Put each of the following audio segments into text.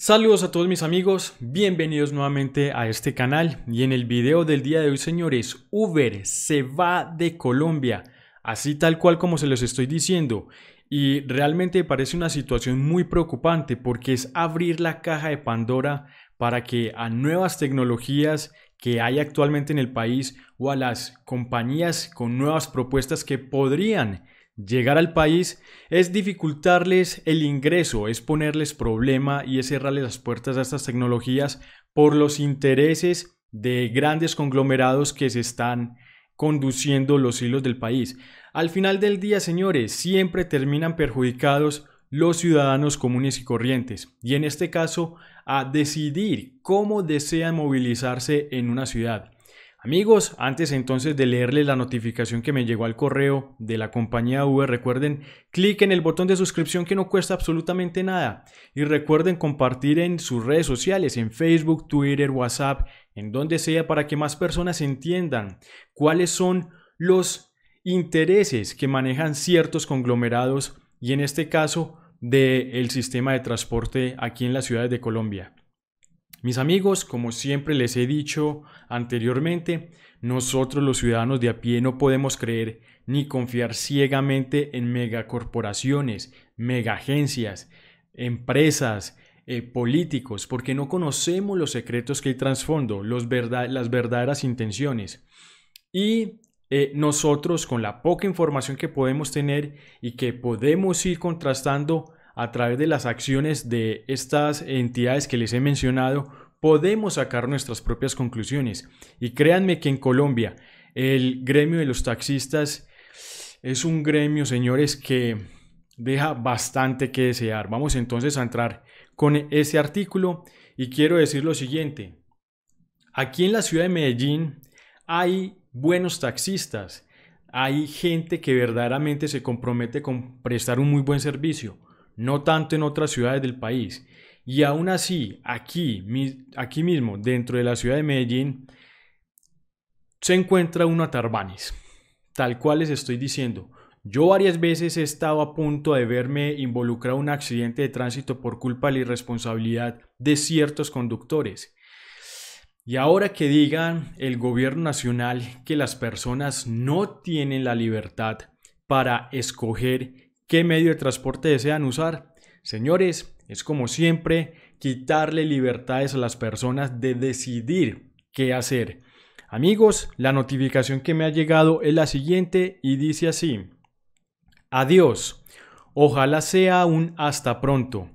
Saludos a todos mis amigos, bienvenidos nuevamente a este canal y en el video del día de hoy señores, Uber se va de Colombia, así tal cual como se los estoy diciendo y realmente parece una situación muy preocupante porque es abrir la caja de Pandora para que a nuevas tecnologías que hay actualmente en el país o a las compañías con nuevas propuestas que podrían Llegar al país es dificultarles el ingreso, es ponerles problema y es cerrarles las puertas a estas tecnologías por los intereses de grandes conglomerados que se están conduciendo los hilos del país. Al final del día, señores, siempre terminan perjudicados los ciudadanos comunes y corrientes, y en este caso a decidir cómo desean movilizarse en una ciudad. Amigos, antes entonces de leerles la notificación que me llegó al correo de la compañía U, recuerden, clic en el botón de suscripción que no cuesta absolutamente nada y recuerden compartir en sus redes sociales, en Facebook, Twitter, WhatsApp, en donde sea para que más personas entiendan cuáles son los intereses que manejan ciertos conglomerados y en este caso del sistema de transporte aquí en las ciudades de Colombia. Mis amigos, como siempre les he dicho anteriormente, nosotros los ciudadanos de a pie no podemos creer ni confiar ciegamente en megacorporaciones, megagencias, empresas, eh, políticos, porque no conocemos los secretos que hay trasfondo, las verdaderas intenciones. Y eh, nosotros, con la poca información que podemos tener y que podemos ir contrastando, a través de las acciones de estas entidades que les he mencionado, podemos sacar nuestras propias conclusiones. Y créanme que en Colombia el gremio de los taxistas es un gremio, señores, que deja bastante que desear. Vamos entonces a entrar con ese artículo y quiero decir lo siguiente. Aquí en la ciudad de Medellín hay buenos taxistas, hay gente que verdaderamente se compromete con prestar un muy buen servicio no tanto en otras ciudades del país. Y aún así, aquí, aquí mismo, dentro de la ciudad de Medellín, se encuentra uno a Tal cual les estoy diciendo. Yo varias veces he estado a punto de verme involucrado en un accidente de tránsito por culpa de la irresponsabilidad de ciertos conductores. Y ahora que digan el gobierno nacional que las personas no tienen la libertad para escoger qué medio de transporte desean usar. Señores, es como siempre quitarle libertades a las personas de decidir qué hacer. Amigos, la notificación que me ha llegado es la siguiente y dice así. Adiós. Ojalá sea un hasta pronto.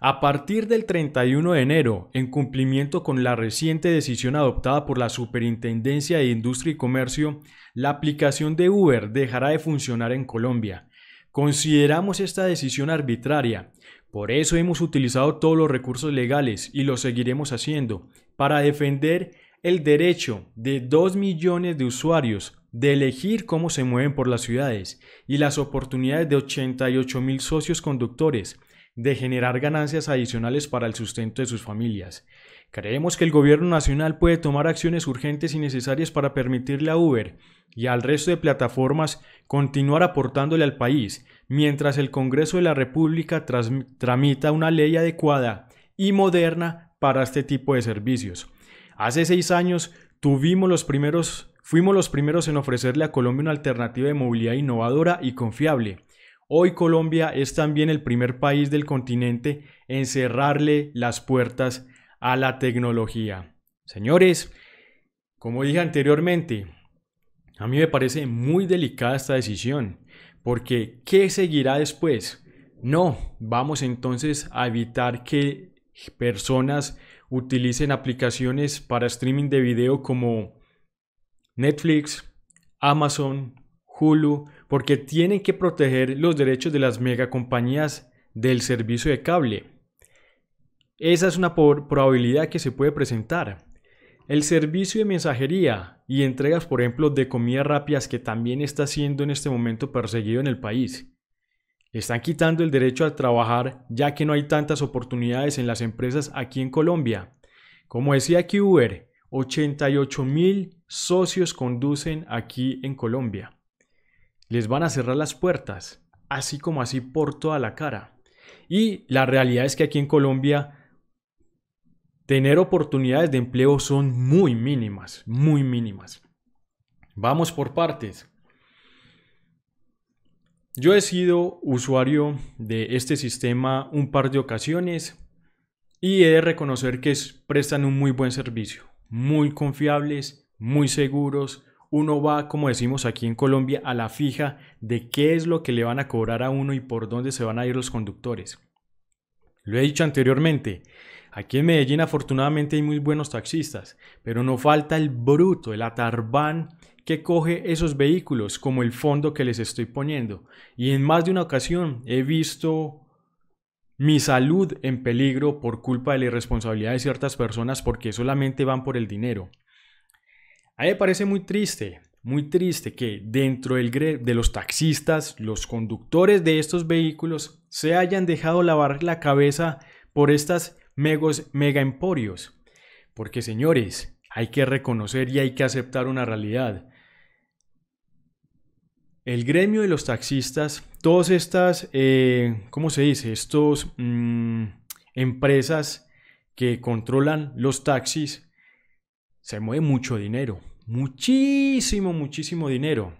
A partir del 31 de enero, en cumplimiento con la reciente decisión adoptada por la Superintendencia de Industria y Comercio, la aplicación de Uber dejará de funcionar en Colombia. Consideramos esta decisión arbitraria, por eso hemos utilizado todos los recursos legales y lo seguiremos haciendo para defender el derecho de 2 millones de usuarios de elegir cómo se mueven por las ciudades y las oportunidades de 88 mil socios conductores de generar ganancias adicionales para el sustento de sus familias. Creemos que el gobierno nacional puede tomar acciones urgentes y necesarias para permitirle a Uber y al resto de plataformas continuar aportándole al país, mientras el Congreso de la República tramita una ley adecuada y moderna para este tipo de servicios. Hace seis años fuimos los primeros en ofrecerle a Colombia una alternativa de movilidad innovadora y confiable. Hoy Colombia es también el primer país del continente en cerrarle las puertas a la tecnología. Señores, como dije anteriormente, a mí me parece muy delicada esta decisión, porque ¿qué seguirá después? No, vamos entonces a evitar que personas utilicen aplicaciones para streaming de video como Netflix, Amazon, Hulu, porque tienen que proteger los derechos de las megacompañías del servicio de cable. Esa es una probabilidad que se puede presentar. El servicio de mensajería y entregas, por ejemplo, de comidas rápidas que también está siendo en este momento perseguido en el país. Están quitando el derecho a trabajar ya que no hay tantas oportunidades en las empresas aquí en Colombia. Como decía aquí Uber, 88 mil socios conducen aquí en Colombia. Les van a cerrar las puertas, así como así por toda la cara. Y la realidad es que aquí en Colombia tener oportunidades de empleo son muy mínimas, muy mínimas. Vamos por partes. Yo he sido usuario de este sistema un par de ocasiones y he de reconocer que prestan un muy buen servicio, muy confiables, muy seguros. Uno va, como decimos aquí en Colombia, a la fija de qué es lo que le van a cobrar a uno y por dónde se van a ir los conductores. Lo he dicho anteriormente, Aquí en Medellín afortunadamente hay muy buenos taxistas, pero no falta el bruto, el atarbán que coge esos vehículos como el fondo que les estoy poniendo. Y en más de una ocasión he visto mi salud en peligro por culpa de la irresponsabilidad de ciertas personas porque solamente van por el dinero. A mí me parece muy triste, muy triste que dentro del de los taxistas, los conductores de estos vehículos se hayan dejado lavar la cabeza por estas mega emporios. Porque señores, hay que reconocer y hay que aceptar una realidad. El gremio de los taxistas, todas estas, como eh, ¿cómo se dice? Estos mm, empresas que controlan los taxis, se mueve mucho dinero, muchísimo, muchísimo dinero.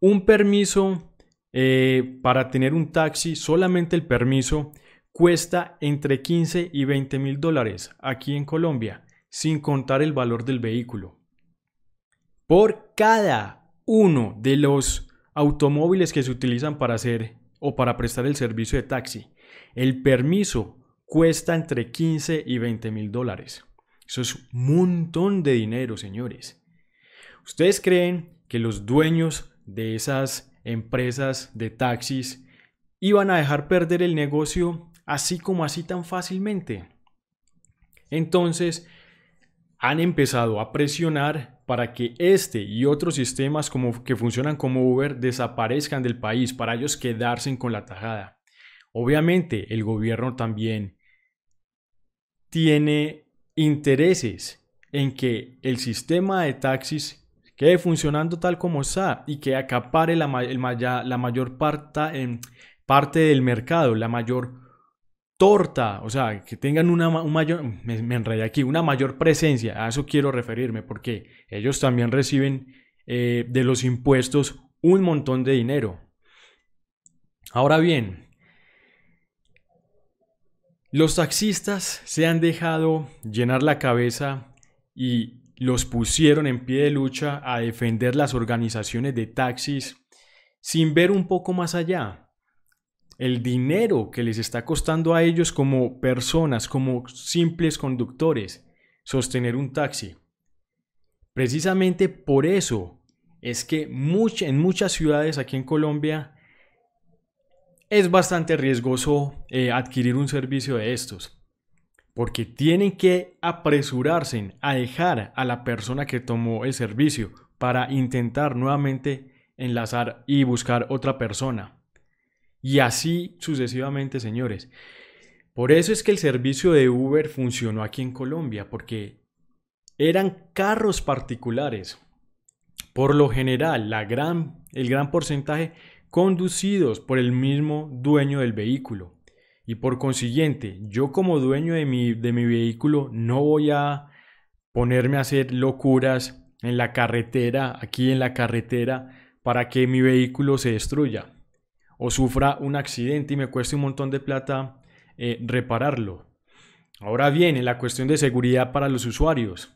Un permiso eh, para tener un taxi, solamente el permiso cuesta entre 15 y 20 mil dólares aquí en Colombia, sin contar el valor del vehículo. Por cada uno de los automóviles que se utilizan para hacer o para prestar el servicio de taxi, el permiso cuesta entre 15 y 20 mil dólares. Eso es un montón de dinero, señores. ¿Ustedes creen que los dueños de esas empresas de taxis iban a dejar perder el negocio así como así tan fácilmente. Entonces, han empezado a presionar para que este y otros sistemas como, que funcionan como Uber desaparezcan del país, para ellos quedarse con la tajada. Obviamente, el gobierno también tiene intereses en que el sistema de taxis quede funcionando tal como está y que acapare la, mayor em, parte del mercado, la mayor o sea, que tengan una mayor, me, aquí, una mayor presencia, a eso quiero referirme, porque ellos también reciben eh, de los impuestos un montón de dinero. Ahora bien, los taxistas se han dejado llenar la cabeza y los pusieron en pie de lucha a defender las organizaciones de taxis sin ver un poco más allá el dinero que les está costando a ellos como personas, como simples conductores, sostener un taxi. Precisamente por eso es que en muchas ciudades aquí en Colombia es bastante riesgoso eh, adquirir un servicio de estos, porque tienen que apresurarse a dejar a la persona que tomó el servicio para intentar nuevamente enlazar y buscar otra persona. Y así sucesivamente, señores. Por eso es que el servicio de Uber funcionó aquí en Colombia, porque eran carros particulares. Por lo general, la gran, el gran porcentaje conducidos por el mismo dueño del vehículo. Y por consiguiente, yo como dueño de mi, de mi vehículo no voy a ponerme a hacer locuras en la carretera, aquí en la carretera, para que mi vehículo se destruya o sufra un accidente y me cueste un montón de plata eh, repararlo. Ahora viene la cuestión de seguridad para los usuarios.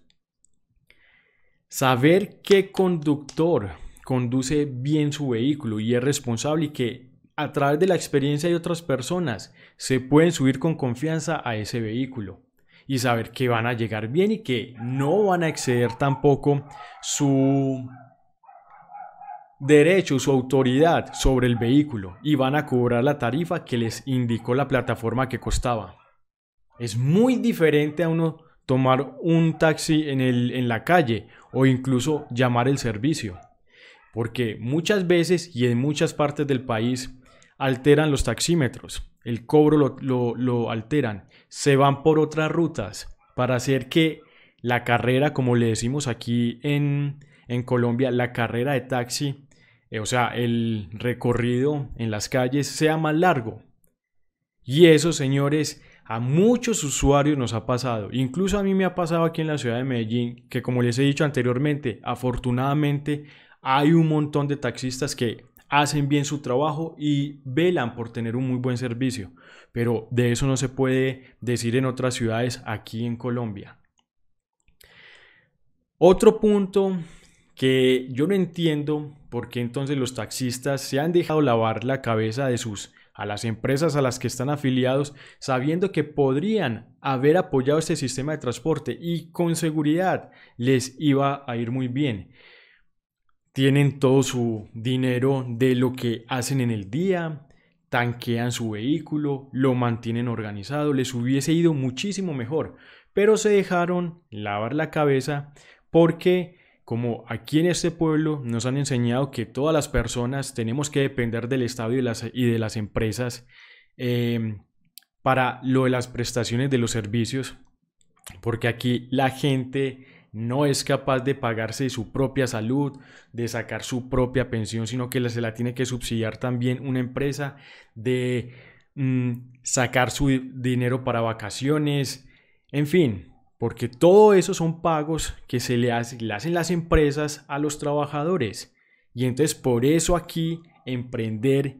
Saber qué conductor conduce bien su vehículo y es responsable y que a través de la experiencia de otras personas se pueden subir con confianza a ese vehículo y saber que van a llegar bien y que no van a exceder tampoco su derecho su autoridad sobre el vehículo y van a cobrar la tarifa que les indicó la plataforma que costaba. Es muy diferente a uno tomar un taxi en, la calle o incluso llamar el servicio. Porque muchas veces y en muchas partes del país alteran los taxímetros, el cobro lo, alteran, se van por otras rutas para hacer que la carrera, como le decimos aquí en Colombia, la carrera de taxi eh, o sea, el recorrido en las calles sea más largo. Y eso, señores, a muchos usuarios nos ha pasado. Incluso a mí me ha pasado aquí en la ciudad de Medellín, que como les he dicho anteriormente, afortunadamente hay un montón de taxistas que hacen bien su trabajo y velan por tener un muy buen servicio. Pero de eso no se puede decir en otras ciudades aquí en Colombia. Otro punto que yo no entiendo porque entonces los taxistas se han dejado lavar la cabeza de sus a las empresas a las que están afiliados sabiendo que podrían haber apoyado este sistema de transporte y con seguridad les iba a ir muy bien? Tienen todo su dinero de lo que hacen en el día, tanquean su vehículo, lo mantienen organizado, les hubiese ido muchísimo mejor, pero se dejaron lavar la cabeza porque como aquí en este pueblo nos han enseñado que todas las personas tenemos que depender del Estado y de las, empresas em, para lo de las prestaciones de los servicios, porque aquí la gente no es capaz de pagarse su propia salud, de sacar su propia pensión, sino que se la tiene que subsidiar también una empresa, de mm, sacar su dinero para vacaciones, en fin, porque todo eso son pagos que se le, hacen las empresas a los trabajadores. Y entonces por eso aquí emprender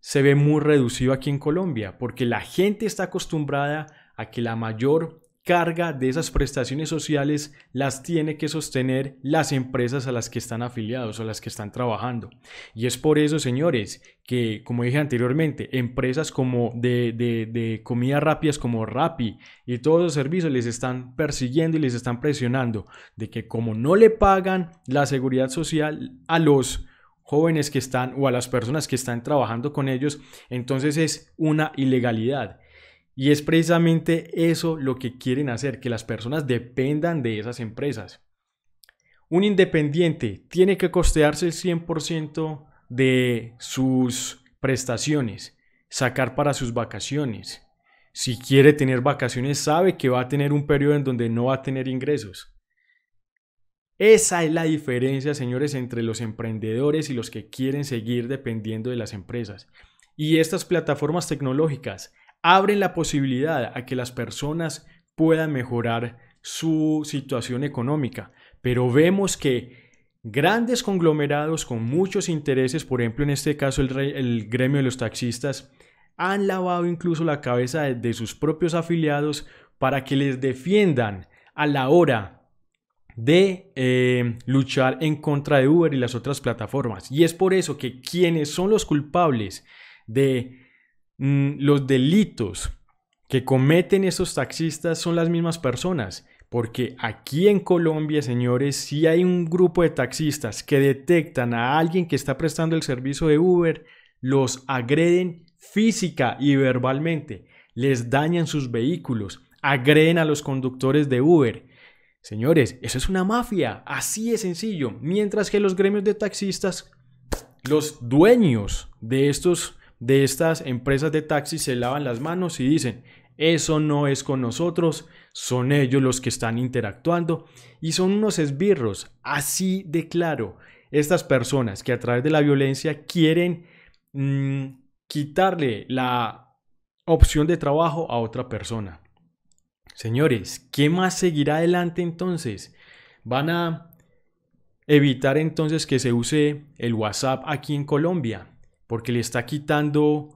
se ve muy reducido aquí en Colombia, porque la gente está acostumbrada a que la mayor carga de esas prestaciones sociales las tiene que sostener las empresas a las que están afiliados o a las que están trabajando. Y es por eso, señores, que como dije anteriormente, empresas como de, de, comidas rápidas como Rappi y todos los servicios les están persiguiendo y les están presionando de que como no le pagan la seguridad social a los jóvenes que están o a las personas que están trabajando con ellos, entonces es una ilegalidad. Y es precisamente eso lo que quieren hacer, que las personas dependan de esas empresas. Un independiente tiene que costearse el 100% de sus prestaciones, sacar para sus vacaciones. Si quiere tener vacaciones, sabe que va a tener un periodo en donde no va a tener ingresos. Esa es la diferencia, señores, entre los emprendedores y los que quieren seguir dependiendo de las empresas. Y estas plataformas tecnológicas abren la posibilidad a que las personas puedan mejorar su situación económica. Pero vemos que grandes conglomerados con muchos intereses, por ejemplo en este caso el, gremio de los taxistas, han lavado incluso la cabeza de, sus propios afiliados para que les defiendan a la hora de eh, luchar en contra de Uber y las otras plataformas. Y es por eso que quienes son los culpables de Mm, los delitos que cometen esos taxistas son las mismas personas. Porque aquí en Colombia, señores, si hay un grupo de taxistas que detectan a alguien que está prestando el servicio de Uber, los agreden física y verbalmente, les dañan sus vehículos, agreden a los conductores de Uber. Señores, eso es una mafia, así de sencillo. Mientras que los gremios de taxistas, los dueños de estos de estas empresas de taxis se lavan las manos y dicen, eso no es con nosotros, son ellos los que están interactuando y son unos esbirros, así de claro. Estas personas que a través de la violencia quieren mm, quitarle la opción de trabajo a otra persona. Señores, ¿qué más seguirá adelante entonces? Van a evitar entonces que se use el WhatsApp aquí en Colombia porque le está quitando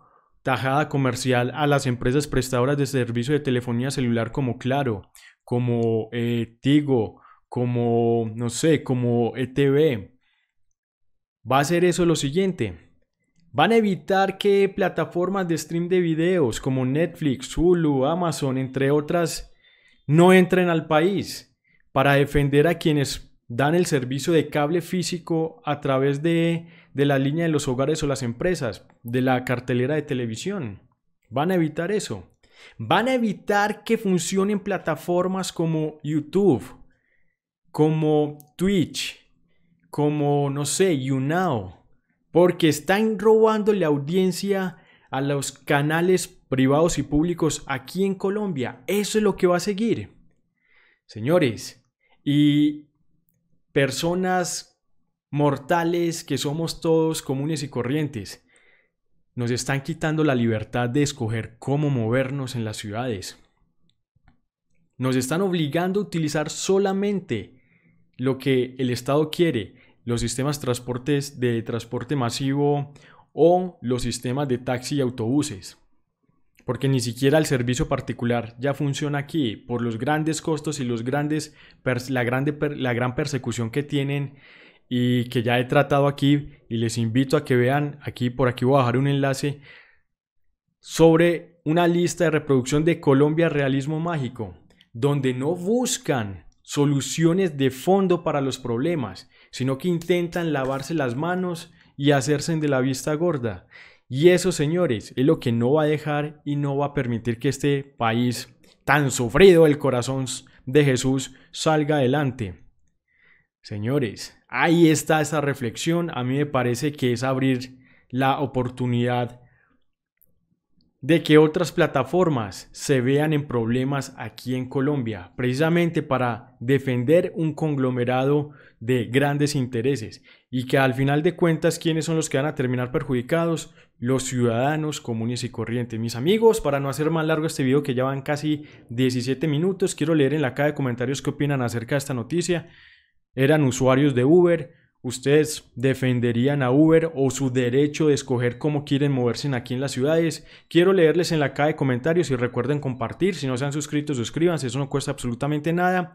tajada comercial a las empresas prestadoras de servicio de telefonía celular como Claro, como eh, Tigo, como, no sé, como ETV. Va a ser eso lo siguiente. Van a evitar que plataformas de stream de videos como Netflix, Hulu, Amazon, entre otras, no entren al país para defender a quienes dan el servicio de cable físico a través de, la línea de los hogares o las empresas, de la cartelera de televisión. Van a evitar eso. Van a evitar que funcionen plataformas como YouTube, como Twitch, como, no sé, YouNow, porque están robando la audiencia a los canales privados y públicos aquí en Colombia. Eso es lo que va a seguir. Señores, y personas mortales que somos todos comunes y corrientes. Nos están quitando la libertad de escoger cómo movernos en las ciudades. Nos están obligando a utilizar solamente lo que el Estado quiere, los sistemas transportes de transporte masivo o los sistemas de taxi y autobuses porque ni siquiera el servicio particular ya funciona aquí por los grandes costos y los grandes, la, grande, la gran persecución que tienen y que ya he tratado aquí y les invito a que vean aquí por aquí voy a dejar un enlace sobre una lista de reproducción de Colombia Realismo Mágico donde no buscan soluciones de fondo para los problemas sino que intentan lavarse las manos y hacerse de la vista gorda y eso, señores, es lo que no va a dejar y no va a permitir que este país tan sufrido el corazón de Jesús salga adelante. Señores, ahí está esa reflexión. A mí me parece que es abrir la oportunidad de que otras plataformas se vean en problemas aquí en Colombia, precisamente para defender un conglomerado de grandes intereses y que al final de cuentas quiénes son los que van a terminar perjudicados, los ciudadanos comunes y corrientes. Mis amigos, para no hacer más largo este video que ya van casi 17 minutos, quiero leer en la caja de comentarios qué opinan acerca de esta noticia. Eran usuarios de Uber, ¿Ustedes defenderían a Uber o su derecho de escoger cómo quieren moverse aquí en las ciudades? Quiero leerles en la caja de comentarios y recuerden compartir. Si no se han suscrito, suscríbanse, eso no cuesta absolutamente nada.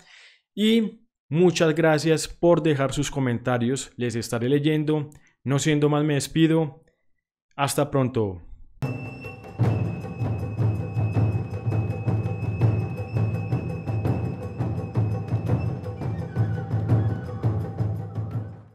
Y muchas gracias por dejar sus comentarios, les estaré leyendo. No siendo más, me despido. Hasta pronto.